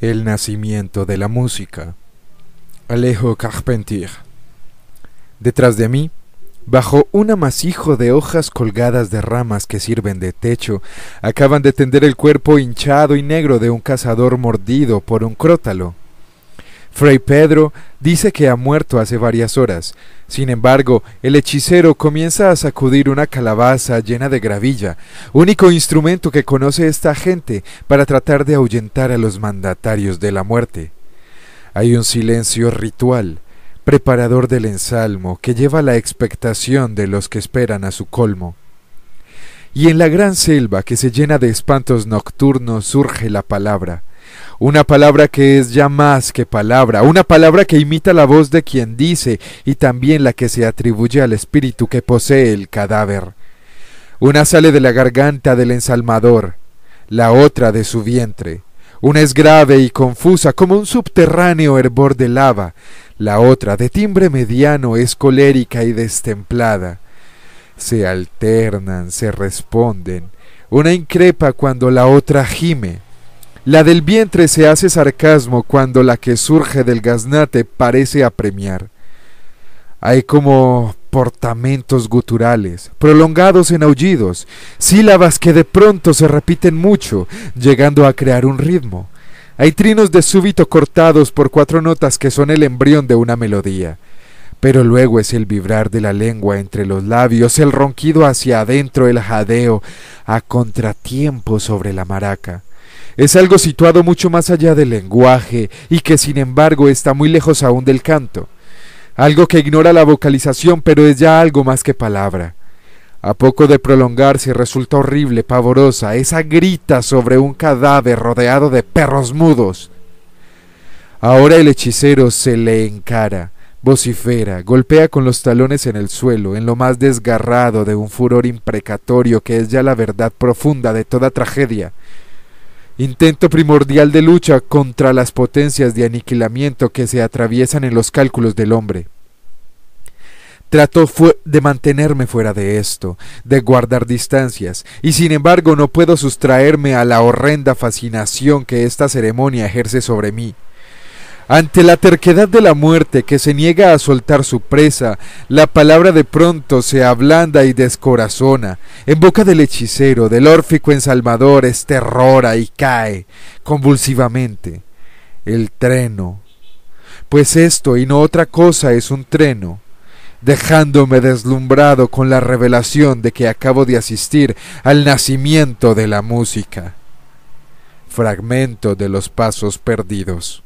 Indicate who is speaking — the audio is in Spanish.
Speaker 1: El nacimiento de la música. Alejo Carpentier. Detrás de mí, bajo un amasijo de hojas colgadas de ramas que sirven de techo, acaban de tender el cuerpo hinchado y negro de un cazador mordido por un crótalo. Fray Pedro dice que ha muerto hace varias horas. Sin embargo, el hechicero comienza a sacudir una calabaza llena de gravilla, único instrumento que conoce esta gente para tratar de ahuyentar a los mandatarios de la muerte. Hay un silencio ritual, preparador del ensalmo, que lleva la expectación de los que esperan a su colmo. Y en la gran selva que se llena de espantos nocturnos surge la palabra. Una palabra que es ya más que palabra, una palabra que imita la voz de quien dice y también la que se atribuye al espíritu que posee el cadáver. Una sale de la garganta del ensalmador, la otra de su vientre. Una es grave y confusa como un subterráneo hervor de lava, la otra de timbre mediano es colérica y destemplada. Se alternan, se responden, una increpa cuando la otra gime. La del vientre se hace sarcasmo cuando la que surge del gaznate parece apremiar. Hay como portamentos guturales, prolongados en aullidos, sílabas que de pronto se repiten mucho, llegando a crear un ritmo. Hay trinos de súbito cortados por cuatro notas que son el embrión de una melodía. Pero luego es el vibrar de la lengua entre los labios, el ronquido hacia adentro, el jadeo, a contratiempo sobre la maraca. Es algo situado mucho más allá del lenguaje y que sin embargo está muy lejos aún del canto. Algo que ignora la vocalización pero es ya algo más que palabra. A poco de prolongarse resulta horrible, pavorosa, esa grita sobre un cadáver rodeado de perros mudos. Ahora el hechicero se le encara, vocifera, golpea con los talones en el suelo, en lo más desgarrado de un furor imprecatorio que es ya la verdad profunda de toda tragedia. Intento primordial de lucha contra las potencias de aniquilamiento que se atraviesan en los cálculos del hombre. Trato de mantenerme fuera de esto, de guardar distancias, y sin embargo no puedo sustraerme a la horrenda fascinación que esta ceremonia ejerce sobre mí. Ante la terquedad de la muerte que se niega a soltar su presa, la palabra de pronto se ablanda y descorazona. En boca del hechicero, del órfico ensalmador, esterrora y cae convulsivamente. El treno. Pues esto y no otra cosa es un treno dejándome deslumbrado con la revelación de que acabo de asistir al nacimiento de la música. Fragmento de los pasos perdidos.